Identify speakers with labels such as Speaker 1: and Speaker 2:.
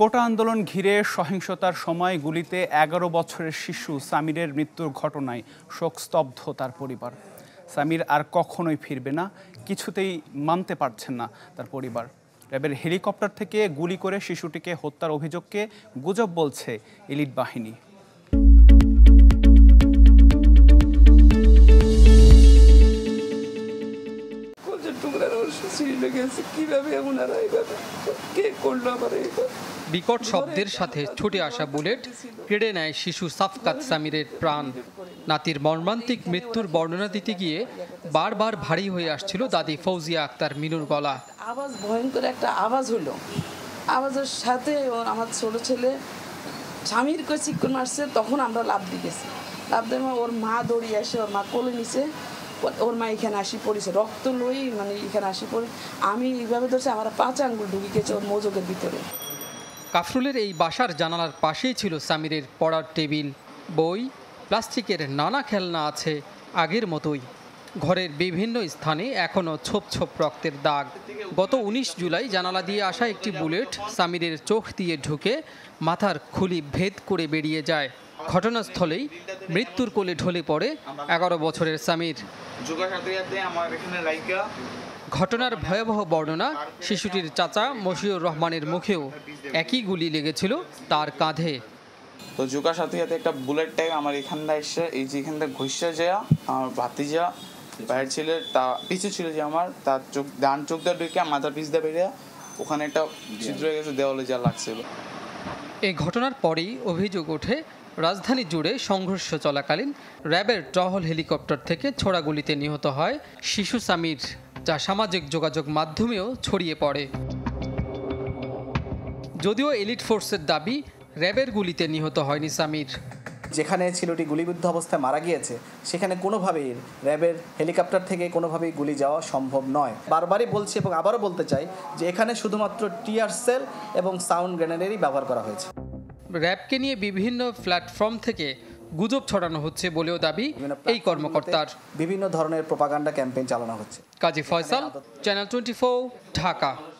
Speaker 1: কোটা আন্দোলন ঘিরে সহিংসতার সময় গুলিতে এগারো বছরের শিশু সামিরের মৃত্যুর ঘটনায় শোকস্তব্ধ তার পরিবার সামির আর কখনোই ফিরবে না কিছুতেই মানতে পারছেন না তার পরিবার র্যাবের হেলিকপ্টার থেকে গুলি করে শিশুটিকে হত্যার অভিযোগকে গুজব বলছে এলিট বাহিনী
Speaker 2: চলে গেছে কিভাবে ওনারা এইভাবে কে করলো আমার
Speaker 3: বিকট শব্দের সাথে ছুটে আসা বুলেট কেড়ে নেয় শিশু সাফকাত সামিরের প্রাণ নাতির মর্মান্তিক মৃত্যুর বর্ণনা দিতে গিয়ে বারবার ভারী হয়ে আসছিল দাদি ফৌজিয়া আক্তার মিনুর গলা
Speaker 2: আওয়াজ ভয়ঙ্কর একটা আওয়াজ হলো আওয়াজের সাথে ওর আমার ছোট ছেলে স্বামীর কচিক্ষণ মারছে তখন আমরা লাভ দিয়ে গেছি লাভ দিয়ে ওর মা দড়িয়ে আসে ওর মা কোলে নিছে ওর মা এখানে আসি পড়েছে রক্ত লই মানে এখানে আসি পড়ে আমি এইভাবে ধরছে আমার পাঁচ আঙ্গুল ঢুকি গেছে ওর মোজকের ভিতরে
Speaker 3: কাফরুলের এই বাসার জানালার পাশেই ছিল সামিরের পড়ার টেবিল বই প্লাস্টিকের নানা খেলনা আছে আগের মতোই ঘরের বিভিন্ন স্থানে এখনও ছোপ ছোপ রক্তের দাগ গত ১৯ জুলাই জানালা দিয়ে আসা একটি বুলেট সামিরের চোখ দিয়ে ঢুকে মাথার খুলি ভেদ করে বেরিয়ে যায় ঘটনাস্থলেই মৃত্যুর কোলে ঢলে পড়ে এগারো বছরের সামির ঘটনার ভয়াবহ বর্ণনা শিশুটির চাচা মশিউর রহমানের মুখেও একই গুলি লেগেছিল তার কাঁধে
Speaker 4: তো জুকার সাথে সাথে একটা বুলেট ট্যাগ আমার এখানটা এসে এই যে এখানটা ঘুষে যাওয়া আমার ভাতিজা বাইরে ছিল তা পিছু ছিল যে আমার তার চোখ ডান চোখ দিয়ে ঢুকে মাথার পিছ দিয়ে বেরিয়ে ওখানে একটা ছিদ্র হয়ে গেছে দেওয়ালে যা লাগছিল
Speaker 3: এই ঘটনার পরেই অভিযোগ ওঠে রাজধানী জুড়ে সংঘর্ষ চলাকালীন র্যাবের টহল হেলিকপ্টার থেকে ছোড়াগুলিতে নিহত হয় শিশু সামির যা সামাজিক যোগাযোগ মাধ্যমেও ছড়িয়ে পড়ে যদিও এলিট ফোর্সের দাবি র্যাবের গুলিতে নিহত হয়নি সামির
Speaker 5: যেখানে ছিলটি গুলিবিদ্ধ অবস্থায় মারা গিয়েছে সেখানে কোনোভাবেই র্যাবের হেলিকপ্টার থেকে কোনোভাবেই গুলি যাওয়া সম্ভব নয় বারবারই বলছি এবং আবারও বলতে চাই যে এখানে শুধুমাত্র টিয়ার সেল এবং সাউন্ড গ্রেনেডেরই ব্যবহার করা হয়েছে
Speaker 3: র্যাবকে নিয়ে বিভিন্ন প্ল্যাটফর্ম থেকে গুজব ছড়ানো হচ্ছে বলেও দাবি এই কর্মকর্তার
Speaker 5: বিভিন্ন ধরনের প্রপাগান্ডা ক্যাম্পেইন চালানো হচ্ছে
Speaker 1: কাজী ফয়সাল চ্যানেল টোয়েন্টি ঢাকা